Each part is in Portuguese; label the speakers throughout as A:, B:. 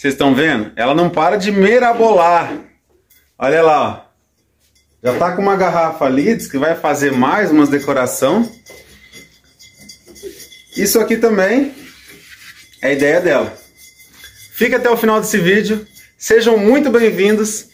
A: Vocês estão vendo? Ela não para de mirabolar. Olha lá, ó. Já tá com uma garrafa ali, diz que vai fazer mais umas decoração. Isso aqui também é a ideia dela. Fica até o final desse vídeo. Sejam muito bem-vindos.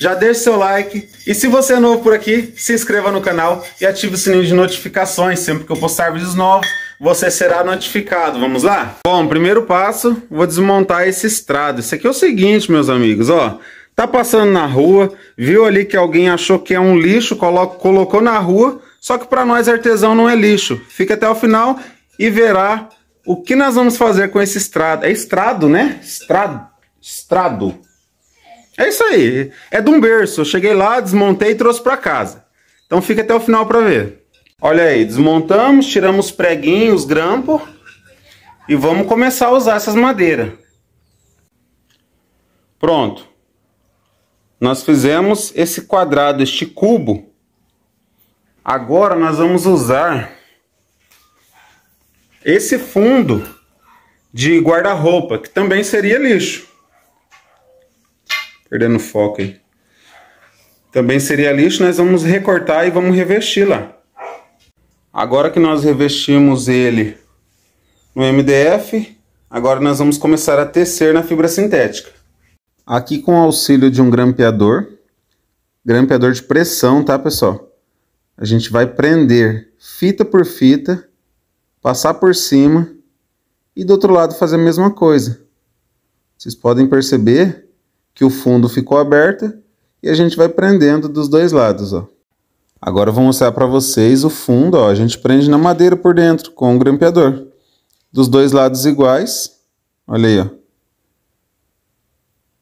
A: Já deixe seu like. E se você é novo por aqui, se inscreva no canal e ative o sininho de notificações sempre que eu postar vídeos novos você será notificado. Vamos lá? Bom, primeiro passo, vou desmontar esse estrado. Isso aqui é o seguinte, meus amigos, ó. Tá passando na rua, viu ali que alguém achou que é um lixo, coloca, colocou na rua, só que para nós artesão não é lixo. Fica até o final e verá o que nós vamos fazer com esse estrado. É estrado, né? Estrado. Estrado. É isso aí. É de um berço. Eu cheguei lá, desmontei e trouxe para casa. Então fica até o final para ver. Olha aí, desmontamos, tiramos os preguinhos, grampo grampos e vamos começar a usar essas madeiras. Pronto. Nós fizemos esse quadrado, este cubo. Agora nós vamos usar esse fundo de guarda-roupa, que também seria lixo. Perdendo foco aí. Também seria lixo, nós vamos recortar e vamos revestir lá. Agora que nós revestimos ele no MDF, agora nós vamos começar a tecer na fibra sintética. Aqui com o auxílio de um grampeador, grampeador de pressão, tá pessoal? A gente vai prender fita por fita, passar por cima e do outro lado fazer a mesma coisa. Vocês podem perceber que o fundo ficou aberto e a gente vai prendendo dos dois lados, ó. Agora eu vou mostrar para vocês o fundo, ó, a gente prende na madeira por dentro com o grampeador. Dos dois lados iguais, olha aí, ó.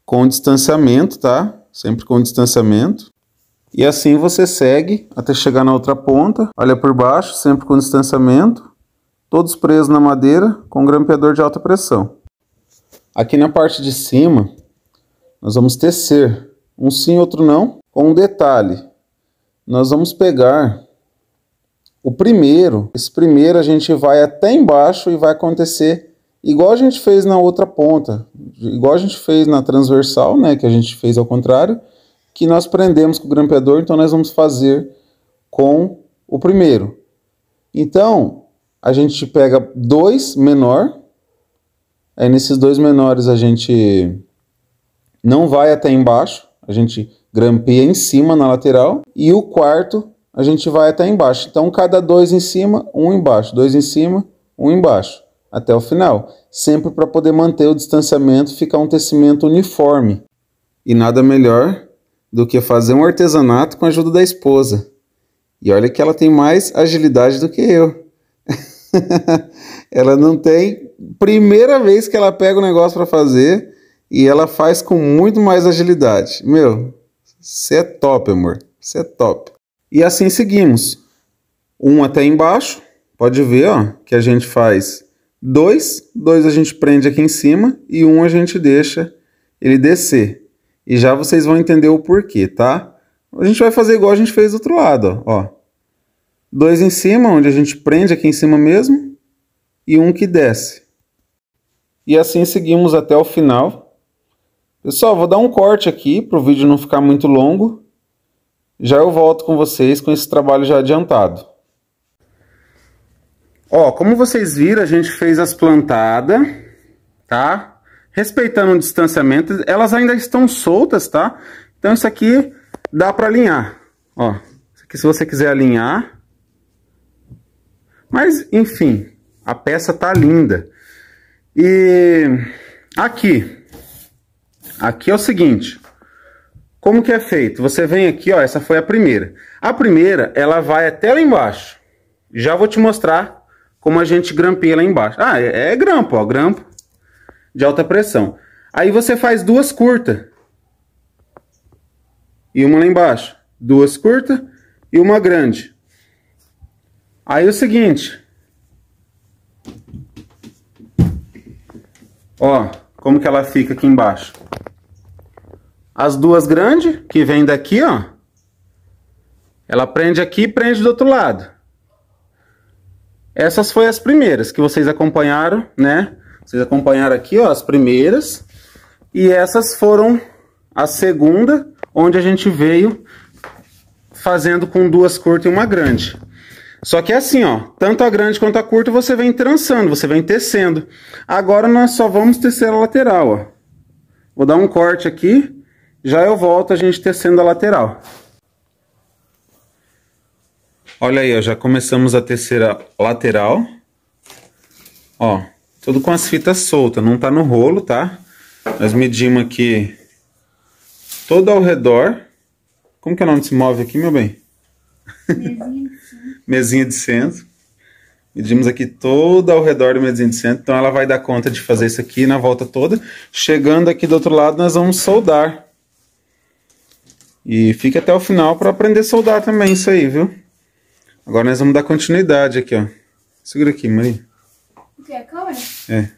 A: Com distanciamento, tá? Sempre com distanciamento. E assim você segue até chegar na outra ponta, olha por baixo, sempre com distanciamento. Todos presos na madeira com grampeador de alta pressão. Aqui na parte de cima, nós vamos tecer um sim, outro não, com um detalhe nós vamos pegar o primeiro. Esse primeiro a gente vai até embaixo e vai acontecer igual a gente fez na outra ponta, igual a gente fez na transversal, né, que a gente fez ao contrário, que nós prendemos com o grampeador, então nós vamos fazer com o primeiro. Então, a gente pega dois menor, aí nesses dois menores a gente não vai até embaixo, a gente grampeia em cima na lateral e o quarto a gente vai até embaixo. Então, cada dois em cima, um embaixo, dois em cima, um embaixo, até o final. Sempre para poder manter o distanciamento, ficar um tecimento uniforme. E nada melhor do que fazer um artesanato com a ajuda da esposa. E olha que ela tem mais agilidade do que eu. ela não tem. Primeira vez que ela pega o negócio para fazer e ela faz com muito mais agilidade. Meu, você é top, amor. Você é top. E assim seguimos. Um até embaixo. Pode ver, ó, que a gente faz dois, dois a gente prende aqui em cima e um a gente deixa ele descer. E já vocês vão entender o porquê, tá? A gente vai fazer igual a gente fez do outro lado, ó. Dois em cima, onde a gente prende aqui em cima mesmo, e um que desce. E assim seguimos até o final, Pessoal, vou dar um corte aqui para o vídeo não ficar muito longo. Já eu volto com vocês com esse trabalho já adiantado. Ó, como vocês viram, a gente fez as plantadas, tá? Respeitando o distanciamento, elas ainda estão soltas, tá? Então isso aqui dá para alinhar, ó. Isso aqui se você quiser alinhar. Mas, enfim, a peça tá linda. E aqui, Aqui é o seguinte, como que é feito? Você vem aqui, ó, essa foi a primeira. A primeira, ela vai até lá embaixo. Já vou te mostrar como a gente grampeia lá embaixo. Ah, é, é grampo, ó, grampo de alta pressão. Aí você faz duas curtas. E uma lá embaixo. Duas curtas e uma grande. Aí é o seguinte. Ó, como que ela fica aqui embaixo. As duas grandes, que vem daqui, ó. Ela prende aqui e prende do outro lado. Essas foram as primeiras que vocês acompanharam, né? Vocês acompanharam aqui, ó, as primeiras. E essas foram a segunda, onde a gente veio fazendo com duas curtas e uma grande. Só que é assim, ó, tanto a grande quanto a curta você vem trançando, você vem tecendo. Agora nós só vamos tecer a lateral, ó. Vou dar um corte aqui já eu volto a gente tecendo a lateral. Olha aí, ó, já começamos a tecer a lateral. Ó, tudo com as fitas soltas, não tá no rolo, tá? Nós medimos aqui todo ao redor. Como que é o nome desse móvel aqui, meu bem? Mesinha de centro. mesinha de centro. Medimos aqui todo ao redor da mesinha de centro. Então ela vai dar conta de fazer isso aqui na volta toda. Chegando aqui do outro lado, nós vamos soldar e fique até o final para aprender a soldar também isso aí, viu? Agora nós vamos dar continuidade aqui, ó. Segura aqui, Maria. O que é a câmera? É.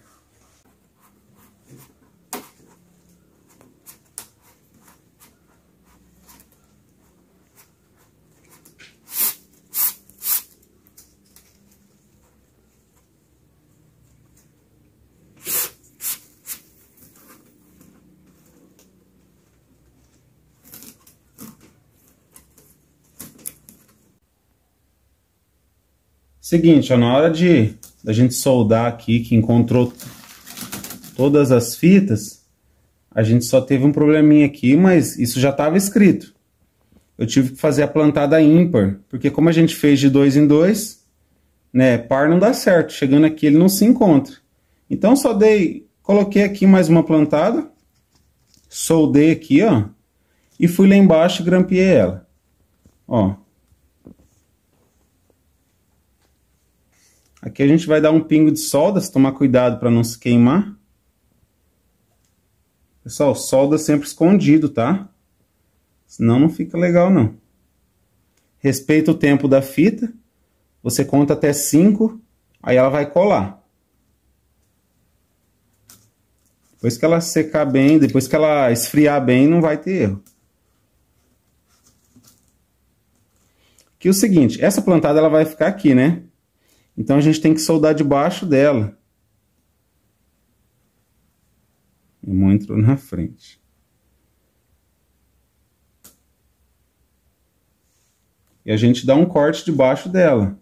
A: Seguinte, ó, na hora de a gente soldar aqui, que encontrou todas as fitas, a gente só teve um probleminha aqui, mas isso já estava escrito. Eu tive que fazer a plantada ímpar, porque como a gente fez de dois em dois, né, par não dá certo. Chegando aqui ele não se encontra. Então só dei, coloquei aqui mais uma plantada, soldei aqui, ó, e fui lá embaixo e grampiei ela. Ó, Aqui a gente vai dar um pingo de solda, se tomar cuidado para não se queimar. Pessoal, solda sempre escondido, tá? Senão não fica legal, não. Respeita o tempo da fita. Você conta até 5, aí ela vai colar. Depois que ela secar bem, depois que ela esfriar bem, não vai ter erro. Aqui é o seguinte, essa plantada ela vai ficar aqui, né? Então a gente tem que soldar debaixo dela. Uma entrou na frente. E a gente dá um corte debaixo dela.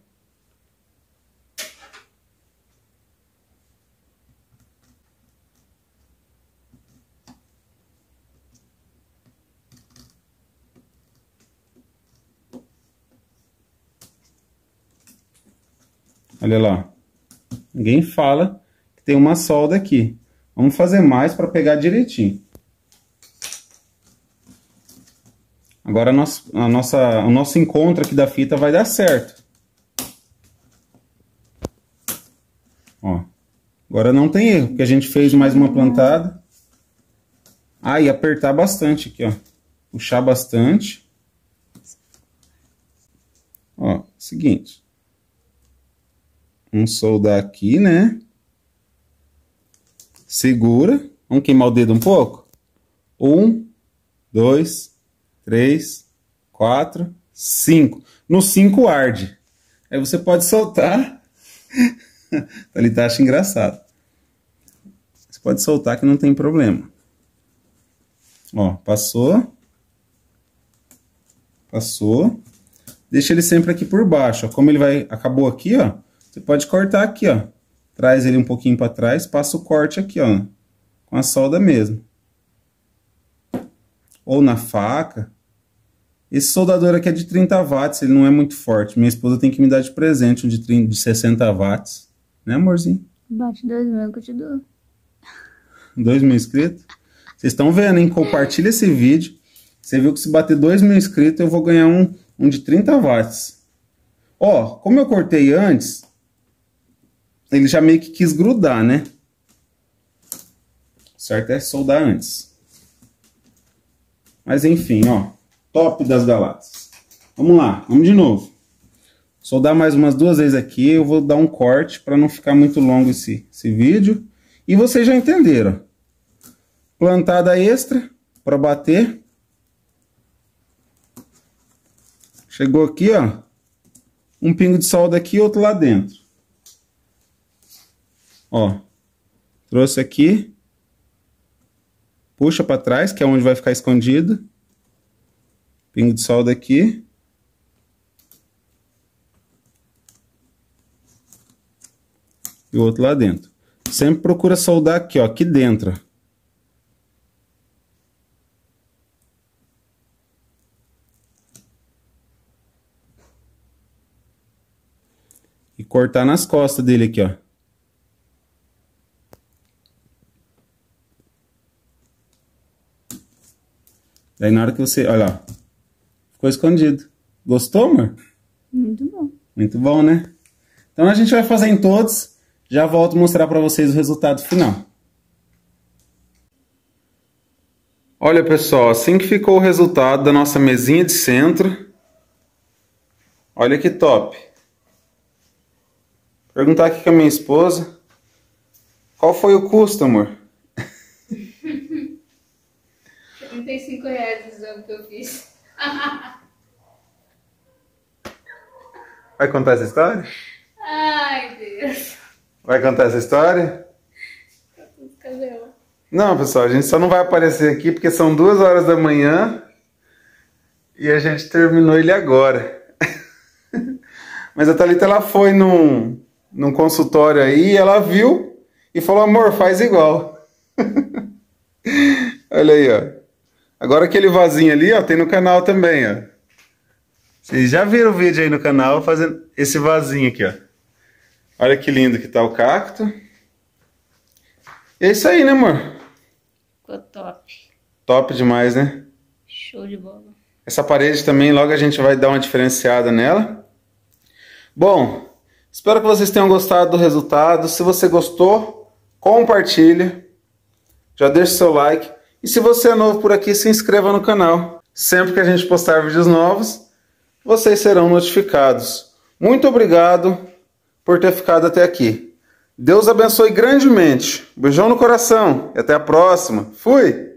A: Olha lá. Ninguém fala que tem uma solda aqui. Vamos fazer mais para pegar direitinho. Agora a nossa, a nossa, o nosso encontro aqui da fita vai dar certo. Ó. Agora não tem erro, porque a gente fez mais uma plantada. Ah, e apertar bastante aqui, ó. Puxar bastante. Ó, seguinte. Vamos soldar aqui, né? Segura. Vamos queimar o dedo um pouco? Um, dois, três, quatro, cinco. No cinco arde. Aí você pode soltar. Ele tá acha engraçado. Você pode soltar que não tem problema. Ó, passou. Passou. Deixa ele sempre aqui por baixo, ó. Como ele vai... Acabou aqui, ó. Você pode cortar aqui, ó. Traz ele um pouquinho para trás, passa o corte aqui, ó. Com a solda mesmo. Ou na faca. Esse soldador aqui é de 30 watts, ele não é muito forte. Minha esposa tem que me dar de presente um de, 30, de 60 watts. Né, amorzinho? Bate dois mil que eu te dou. Dois mil inscritos? Vocês estão vendo, hein? Compartilha esse vídeo. Você viu que se bater dois mil inscritos, eu vou ganhar um, um de 30 watts. Ó, como eu cortei antes, ele já meio que quis grudar, né? Certo é soldar antes. Mas enfim, ó. Top das galáxias. Vamos lá, vamos de novo. Soldar mais umas duas vezes aqui. Eu vou dar um corte para não ficar muito longo esse, esse vídeo. E vocês já entenderam. Plantada extra para bater. Chegou aqui, ó. Um pingo de solda aqui e outro lá dentro. Ó, trouxe aqui, puxa para trás, que é onde vai ficar escondido. Pingo de solda aqui. E o outro lá dentro. Sempre procura soldar aqui, ó, aqui dentro. E cortar nas costas dele aqui, ó. Daí na hora que você. Olha lá. Ficou escondido. Gostou, amor? Muito bom. Muito bom, né? Então a gente vai fazer em todos. Já volto mostrar para vocês o resultado final. Olha, pessoal, assim que ficou o resultado da nossa mesinha de centro. Olha que top. Perguntar aqui com a minha esposa. Qual foi o custo, amor? 35 reais o exame que eu fiz. Vai contar essa história? Ai, Deus. Vai contar essa história? Não, pessoal, a gente só não vai aparecer aqui porque são duas horas da manhã e a gente terminou ele agora. Mas a Thalita ela foi num, num consultório aí, ela viu e falou: amor, faz igual. Olha aí, ó. Agora aquele vasinho ali, ó, tem no canal também, ó. Vocês já viram o vídeo aí no canal fazendo esse vasinho aqui, ó. Olha que lindo que tá o cacto. E é isso aí, né, amor? Ficou top. Top demais, né? Show de bola. Essa parede também, logo a gente vai dar uma diferenciada nela. Bom, espero que vocês tenham gostado do resultado. Se você gostou, compartilha. Já deixa o seu like. E se você é novo por aqui, se inscreva no canal. Sempre que a gente postar vídeos novos, vocês serão notificados. Muito obrigado por ter ficado até aqui. Deus abençoe grandemente. Beijão no coração e até a próxima. Fui!